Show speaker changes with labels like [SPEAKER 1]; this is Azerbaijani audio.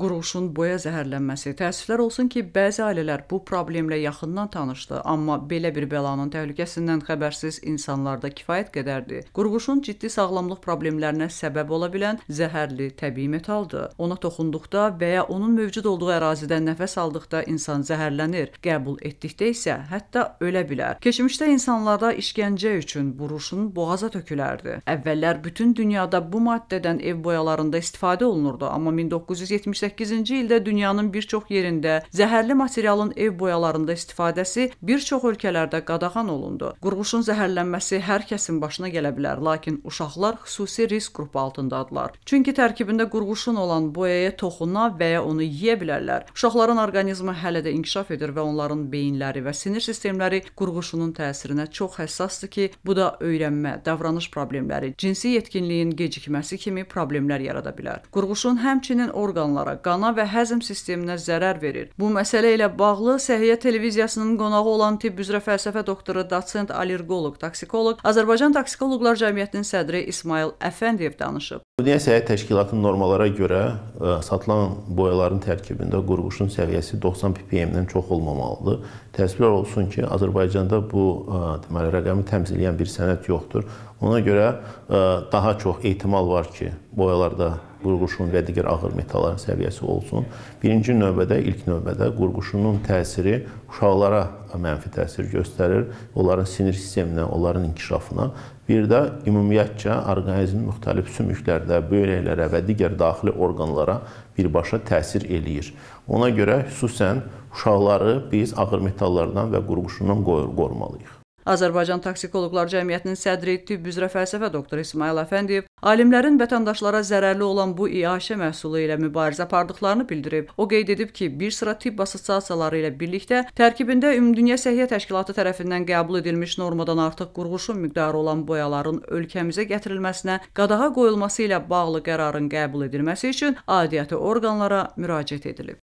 [SPEAKER 1] quruluşun boya zəhərlənməsi. Təəssüflər olsun ki, bəzi ailələr bu problemlə yaxından tanışdı, amma belə bir bəlanın təhlükəsindən xəbərsiz insanlarda kifayət qədərdir. Qurğuşun ciddi sağlamlıq problemlərinə səbəb ola bilən zəhərli təbii metaldır. Ona toxunduqda və ya onun mövcud olduğu ərazidə nəfəs aldıqda insan zəhərlənir, qəbul etdikdə isə hətta ölə bilər. Keçmişdə insanlarda işgəncə üçün buruşun boğaza tökülərdi. Əvvəllər bütün dünyada bu maddədən ev boyalarında istifadə olunurdu, amma 1970 1978-ci ildə dünyanın bir çox yerində zəhərli materialın ev boyalarında istifadəsi bir çox ölkələrdə qadağan olundu. Qurğuşun zəhərlənməsi hər kəsin başına gələ bilər, lakin uşaqlar xüsusi risk qrupu altındadılar. Çünki tərkibində qurğuşun olan boyaya toxuna və ya onu yeyə bilərlər. Uşaqların orqanizmi hələ də inkişaf edir və onların beyinləri və sinir sistemləri qurğuşunun təsirinə çox həssasdır ki, bu da öyrənmə, davranış problemləri, cinsi yetkinliyin gecikməsi kimi problemlər yarada bilər. Qurğuşun həmçinin orqanlara, qana və həzm sisteminə zərər verir. Bu məsələ ilə bağlı Səhiyyə televiziyasının qonağı olan tibb üzrə fəlsəfə doktoru dotsent allergoloq, toksikoloq, Azərbaycan Toksikoloqlar Cəmiyyətinin sədri İsmail Əfəndiyev danışıb.
[SPEAKER 2] Dünya Səhiyyə Təşkilatının normalara görə ə, e, satılan boyaların tərkibində qurğuşun səviyyəsi 90 ppm-dən çox olmamalıdır. Təəssüflər olsun ki, Azərbaycanda bu ə, e, deməli rəqəmi təmsil edən bir sənəd yoxdur. Ona görə ə, e, daha çox ehtimal var ki, boyalarda qurğuşun və digər ağır metalların səviyyəsi olsun. Birinci növbədə, ilk növbədə qurğuşunun təsiri uşaqlara mənfi təsir göstərir, onların sinir sisteminə, onların inkişafına. Bir də ümumiyyətcə orqanizmin müxtəlif sümüklərdə, böyrəklərə və digər daxili orqanlara birbaşa təsir eləyir. Ona görə xüsusən uşaqları biz ağır metallardan və qurğuşundan qorumalıyıq.
[SPEAKER 1] Azərbaycan Toksikoloqlar Cəmiyyətinin sədri, tibb üzrə fəlsəfə doktoru İsmail Əfəndiyev Alimlərin vətəndaşlara zərərli olan bu iaşə məhsulu ilə mübarizə apardıqlarını bildirib. O qeyd edib ki, bir sıra tibb assosiasiyaları ilə birlikdə tərkibində Ümumdünya Səhiyyə Təşkilatı tərəfindən qəbul edilmiş normadan artıq qurğuşun miqdarı olan boyaların ölkəmizə gətirilməsinə qadağa qoyulması ilə bağlı qərarın qəbul edilməsi üçün aidiyyəti orqanlara müraciət edilib.